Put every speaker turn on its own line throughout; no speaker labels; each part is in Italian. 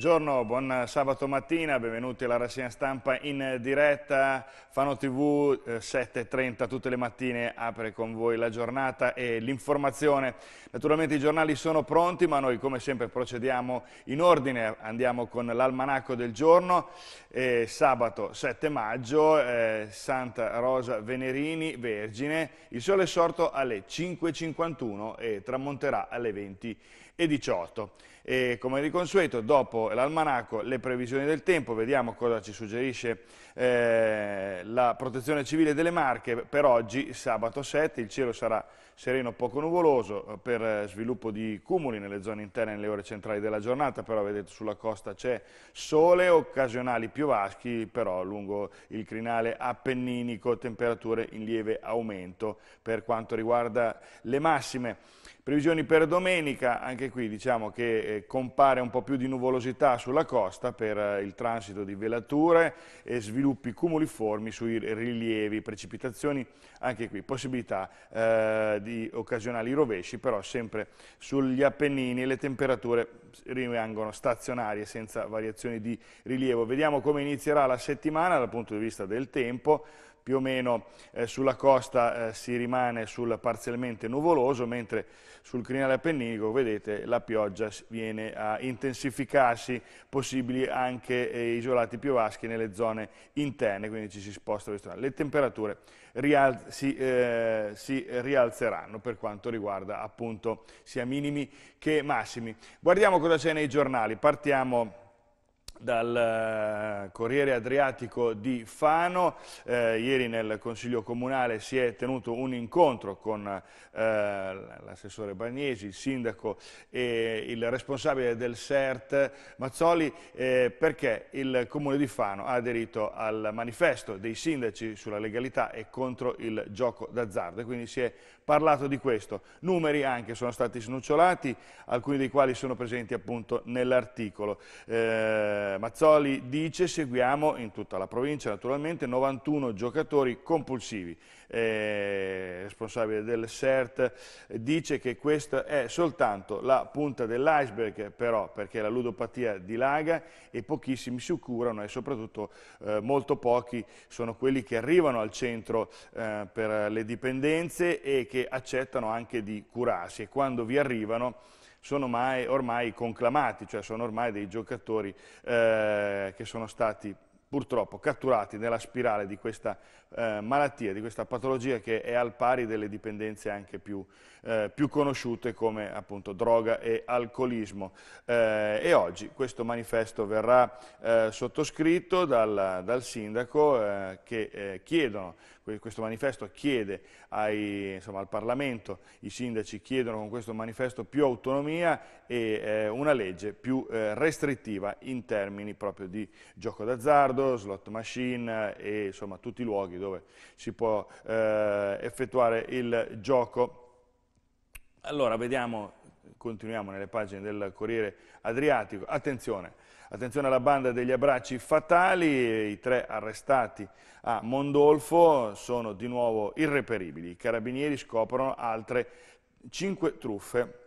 Buongiorno, buon sabato mattina, benvenuti alla rassegna stampa in diretta. Fano TV 7.30 eh, tutte le mattine apre con voi la giornata e l'informazione. Naturalmente i giornali sono pronti ma noi come sempre procediamo in ordine, andiamo con l'almanacco del giorno. Eh, sabato 7 maggio, eh, Santa Rosa Venerini, Vergine, il sole è sorto alle 5.51 e tramonterà alle 20.18. E come di consueto, dopo l'almanaco le previsioni del tempo, vediamo cosa ci suggerisce eh, la protezione civile delle Marche per oggi, sabato 7, il cielo sarà sereno poco nuvoloso eh, per eh, sviluppo di cumuli nelle zone interne nelle ore centrali della giornata, però vedete sulla costa c'è sole, occasionali piovaschi, però lungo il crinale appenninico temperature in lieve aumento per quanto riguarda le massime. Previsioni per domenica, anche qui diciamo che eh, compare un po' più di nuvolosità sulla costa per il transito di velature e sviluppo sviluppi cumuliformi sui rilievi, precipitazioni anche qui, possibilità eh, di occasionali rovesci, però sempre sugli Appennini le temperature rimangono stazionarie senza variazioni di rilievo. Vediamo come inizierà la settimana dal punto di vista del tempo più o meno eh, sulla costa eh, si rimane sul parzialmente nuvoloso, mentre sul crinale appenninico, vedete, la pioggia viene a intensificarsi, possibili anche eh, isolati piovaschi nelle zone interne, quindi ci si sposta verso le temperature rial si, eh, si, rialzeranno per quanto riguarda appunto sia minimi che massimi. Guardiamo cosa c'è nei giornali, partiamo dal eh, Corriere Adriatico di Fano. Eh, ieri nel Consiglio Comunale si è tenuto un incontro con eh, l'assessore Bagnesi, il sindaco e il responsabile del CERT Mazzoli eh, perché il Comune di Fano ha aderito al manifesto dei sindaci sulla legalità e contro il gioco d'azzardo e quindi si è parlato di questo. Numeri anche sono stati snocciolati, alcuni dei quali sono presenti appunto nell'articolo. Eh, eh, Mazzoli dice seguiamo in tutta la provincia naturalmente 91 giocatori compulsivi eh, responsabile del CERT, dice che questa è soltanto la punta dell'iceberg, però perché la ludopatia dilaga e pochissimi si curano e soprattutto eh, molto pochi sono quelli che arrivano al centro eh, per le dipendenze e che accettano anche di curarsi e quando vi arrivano sono ormai, ormai conclamati, cioè sono ormai dei giocatori eh, che sono stati purtroppo catturati nella spirale di questa eh, malattia, di questa patologia che è al pari delle dipendenze anche più, eh, più conosciute come appunto droga e alcolismo. Eh, e oggi questo manifesto verrà eh, sottoscritto dal, dal sindaco eh, che eh, chiedono questo manifesto chiede ai, insomma, al Parlamento, i sindaci chiedono con questo manifesto più autonomia e eh, una legge più eh, restrittiva in termini proprio di gioco d'azzardo, slot machine e insomma, tutti i luoghi dove si può eh, effettuare il gioco. Allora vediamo, continuiamo nelle pagine del Corriere Adriatico, attenzione, Attenzione alla banda degli abbracci fatali, i tre arrestati a Mondolfo sono di nuovo irreperibili. I carabinieri scoprono altre cinque truffe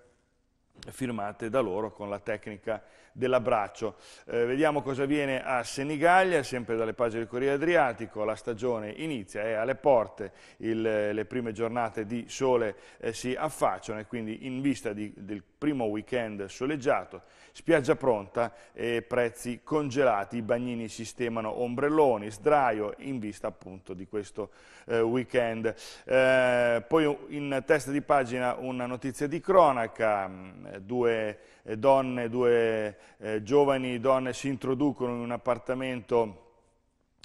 firmate da loro con la tecnica dell'abbraccio. Eh, vediamo cosa avviene a Senigallia, sempre dalle pagine del Corriere Adriatico, la stagione inizia, è alle porte, Il, le prime giornate di sole eh, si affacciano e quindi in vista di, del primo weekend soleggiato, spiaggia pronta e prezzi congelati, i bagnini sistemano ombrelloni, sdraio in vista appunto di questo eh, weekend. Eh, poi in testa di pagina una notizia di cronaca, mm, due eh, donne, due eh, giovani donne si introducono in un appartamento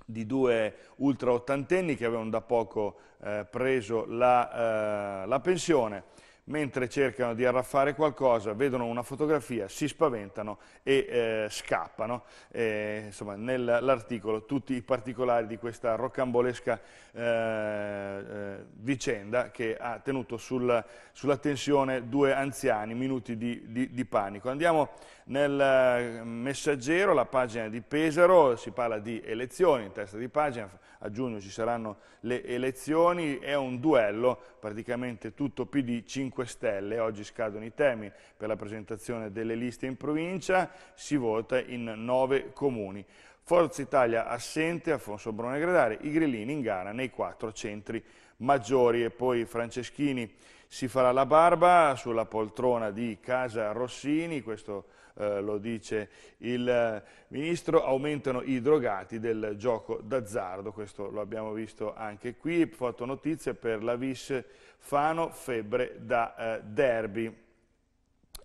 di due ultra ottantenni che avevano da poco eh, preso la, eh, la pensione mentre cercano di arraffare qualcosa, vedono una fotografia, si spaventano e eh, scappano. E, eh, insomma, nell'articolo tutti i particolari di questa rocambolesca eh, eh, vicenda che ha tenuto sul, sulla tensione due anziani, minuti di, di, di panico. Andiamo nel eh, messaggero, la pagina di Pesaro, si parla di elezioni, in testa di pagina, a giugno ci saranno le elezioni, è un duello, praticamente tutto PD 5 Stelle, oggi scadono i temi per la presentazione delle liste in provincia, si vota in nove comuni. Forza Italia assente, Alfonso Brone Gradare, i grillini in gara nei quattro centri maggiori e poi Franceschini si farà la barba sulla poltrona di Casa Rossini, questo eh, lo dice il eh, Ministro, aumentano i drogati del gioco d'azzardo, questo lo abbiamo visto anche qui, fotonotizie per la Vis Fano, febbre da eh, derby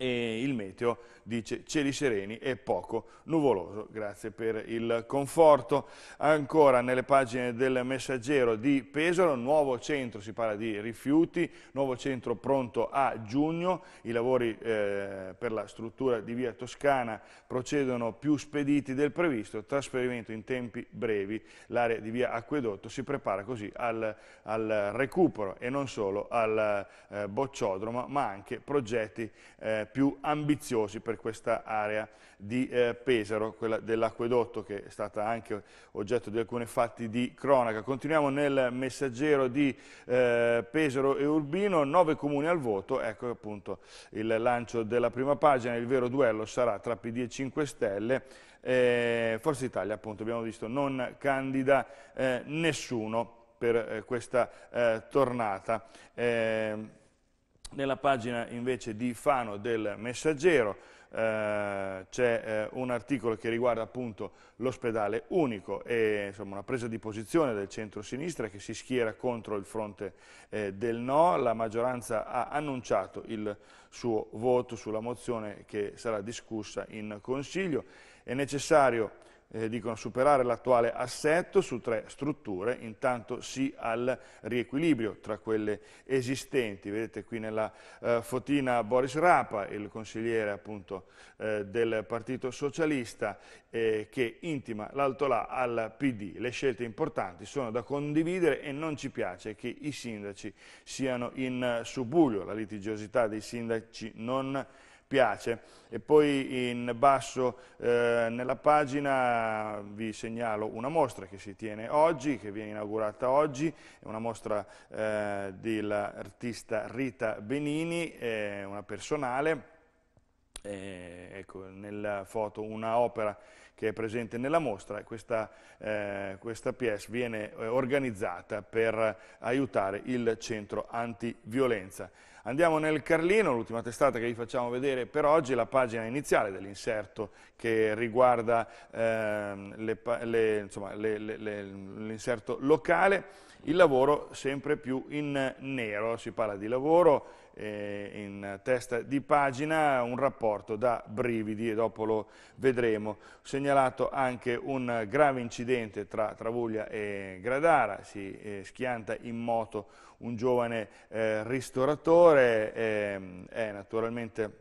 e il meteo dice cieli sereni e poco nuvoloso. Grazie per il conforto. Ancora nelle pagine del messaggero di Pesaro, nuovo centro, si parla di rifiuti, nuovo centro pronto a giugno, i lavori eh, per la struttura di via Toscana procedono più spediti del previsto, trasferimento in tempi brevi, l'area di via Acquedotto si prepara così al, al recupero e non solo al eh, bocciodromo, ma anche progetti eh, più ambiziosi per questa area di eh, Pesaro, quella dell'acquedotto che è stata anche oggetto di alcuni fatti di cronaca. Continuiamo nel messaggero di eh, Pesaro e Urbino, nove comuni al voto, ecco appunto il lancio della prima pagina, il vero duello sarà tra PD e 5 Stelle, eh, Forza Italia appunto abbiamo visto non candida eh, nessuno per eh, questa eh, tornata. Nella pagina invece di Fano del Messaggero eh, c'è eh, un articolo che riguarda appunto l'ospedale unico e insomma, una presa di posizione del centro-sinistra che si schiera contro il fronte eh, del no. La maggioranza ha annunciato il suo voto sulla mozione che sarà discussa in Consiglio. È necessario eh, dicono superare l'attuale assetto su tre strutture, intanto sì al riequilibrio tra quelle esistenti. Vedete qui nella eh, fotina Boris Rapa, il consigliere appunto eh, del Partito Socialista, eh, che intima l'alto là al PD. Le scelte importanti sono da condividere e non ci piace che i sindaci siano in eh, subuglio. La litigiosità dei sindaci non è piace. E poi in basso eh, nella pagina vi segnalo una mostra che si tiene oggi, che viene inaugurata oggi, è una mostra eh, dell'artista Rita Benini, eh, una personale, ecco, nella foto una opera che è presente nella mostra, questa, eh, questa pièce viene eh, organizzata per aiutare il centro antiviolenza. Andiamo nel Carlino, l'ultima testata che vi facciamo vedere per oggi, la pagina iniziale dell'inserto che riguarda ehm, l'inserto locale, il lavoro sempre più in nero, si parla di lavoro eh, in testa di pagina un rapporto da brividi e dopo lo vedremo. Segnalato anche un grave incidente tra Travuglia e Gradara, si eh, schianta in moto un giovane eh, ristoratore, ehm, è naturalmente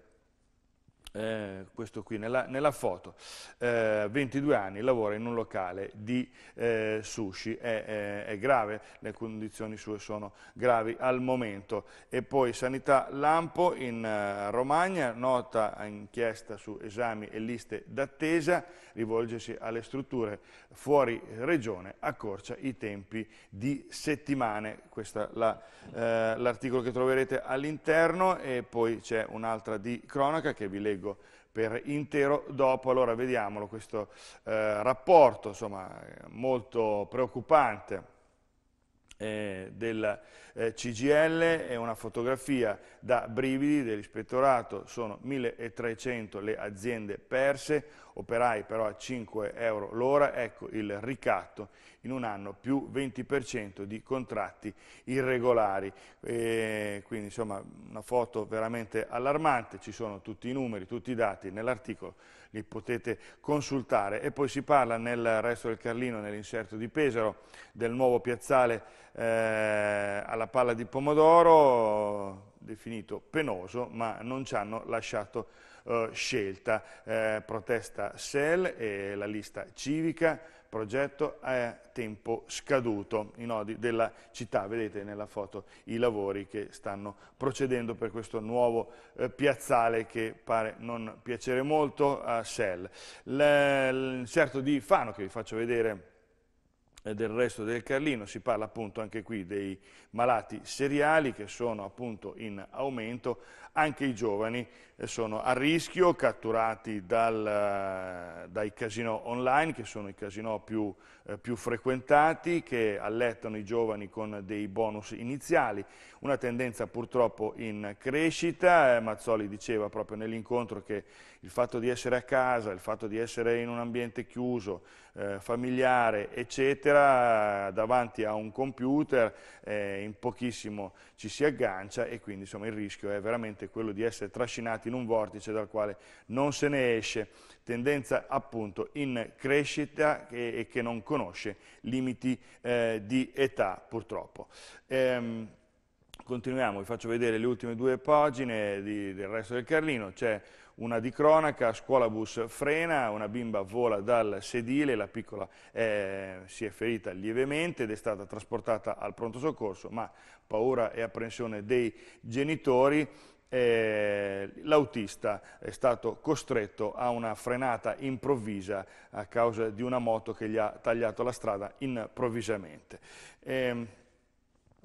eh, questo qui nella, nella foto, eh, 22 anni, lavora in un locale di eh, sushi, è, è, è, grave, le condizioni sue sono gravi al momento. E poi Sanità Lampo in eh, Romagna, nota inchiesta su esami e liste d'attesa, rivolgersi alle strutture fuori regione, accorcia i tempi di settimane, questo è eh, l'articolo la, che troverete all'interno e poi c'è un'altra di cronaca che vi leggo spiego per intero dopo, allora vediamolo questo eh, rapporto insomma, molto preoccupante eh, del eh, CGL, è una fotografia da brividi dell'ispettorato, sono 1300 le aziende perse, operai però a 5 euro l'ora, ecco il ricatto in un anno più 20% di contratti irregolari. E quindi insomma una foto veramente allarmante, ci sono tutti i numeri, tutti i dati nell'articolo, li potete consultare. E poi si parla nel resto del Carlino, nell'inserto di Pesaro, del nuovo piazzale eh, alla palla di pomodoro, definito penoso, ma non ci hanno lasciato eh, scelta. Eh, protesta SEL e la lista civica, progetto a tempo scaduto. I nodi della città, vedete nella foto i lavori che stanno procedendo per questo nuovo eh, piazzale che pare non piacere molto a SEL. L'inserto di Fano che vi faccio vedere eh, del resto del Carlino, si parla appunto anche qui dei malati seriali che sono appunto in aumento, anche i giovani sono a rischio, catturati dal, dai casino online, che sono i casino più, eh, più, frequentati, che allettano i giovani con dei bonus iniziali. Una tendenza purtroppo in crescita, eh, Mazzoli diceva proprio nell'incontro che il fatto di essere a casa, il fatto di essere in un ambiente chiuso, eh, familiare, eccetera, davanti a un computer, eh, in pochissimo ci si aggancia e quindi insomma, il rischio è veramente quello di essere trascinati in un vortice dal quale non se ne esce, tendenza appunto in crescita e, e che non conosce limiti eh, di età purtroppo. Ehm, continuiamo, vi faccio vedere le ultime due pagine di, del resto del Carlino, c'è una di cronaca, scuola bus frena, una bimba vola dal sedile, la piccola eh, si è ferita lievemente ed è stata trasportata al pronto soccorso, ma paura e apprensione dei genitori, eh, l'autista è stato costretto a una frenata improvvisa a causa di una moto che gli ha tagliato la strada improvvisamente. Eh,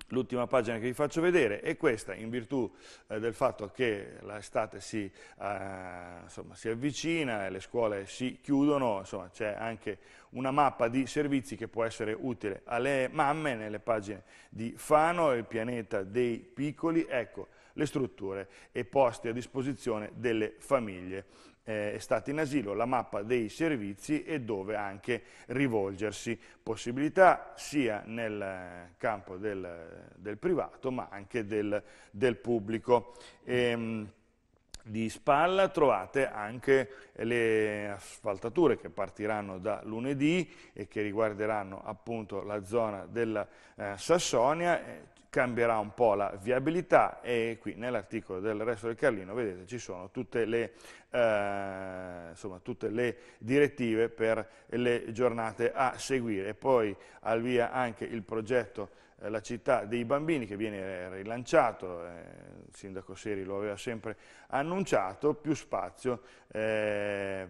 L'ultima pagina che vi faccio vedere è questa, in virtù eh, del fatto che l'estate si, eh, insomma, si avvicina, le scuole si chiudono, c'è anche una mappa di servizi che può essere utile alle mamme nelle pagine di Fano, il pianeta dei piccoli. Ecco, le strutture e posti a disposizione delle famiglie eh, stati in asilo, la mappa dei servizi e dove anche rivolgersi. Possibilità sia nel eh, campo del, del privato ma anche del, del pubblico. E, ehm, di spalla trovate anche le asfaltature che partiranno da lunedì e che riguarderanno appunto la zona della eh, Sassonia, eh, cambierà un po' la viabilità e qui nell'articolo del resto del Carlino vedete ci sono tutte le, eh, insomma, tutte le, direttive per le giornate a seguire. Poi al via anche il progetto eh, La città dei bambini che viene rilanciato, eh, il sindaco Seri lo aveva sempre annunciato, più spazio eh,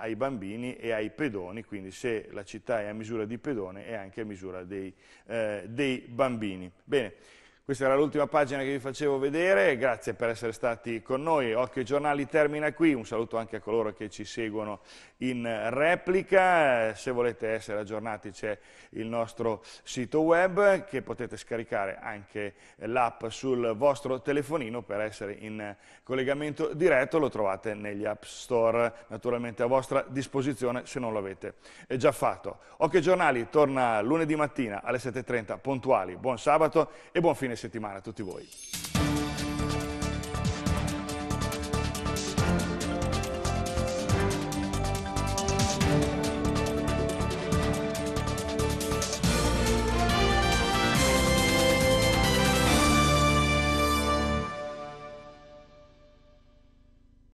ai bambini e ai pedoni, quindi se la città è a misura di pedone è anche a misura dei, eh, dei bambini. Bene. Questa era l'ultima pagina che vi facevo vedere, grazie per essere stati con noi. Occhio ai giornali termina qui, un saluto anche a coloro che ci seguono in replica. Se volete essere aggiornati c'è il nostro sito web che potete scaricare anche l'app sul vostro telefonino per essere in collegamento diretto, lo trovate negli app store naturalmente a vostra disposizione se non l'avete già fatto. Occhio ai giornali torna lunedì mattina alle 7.30 puntuali. Buon sabato e buon fine settimana settimana a tutti voi.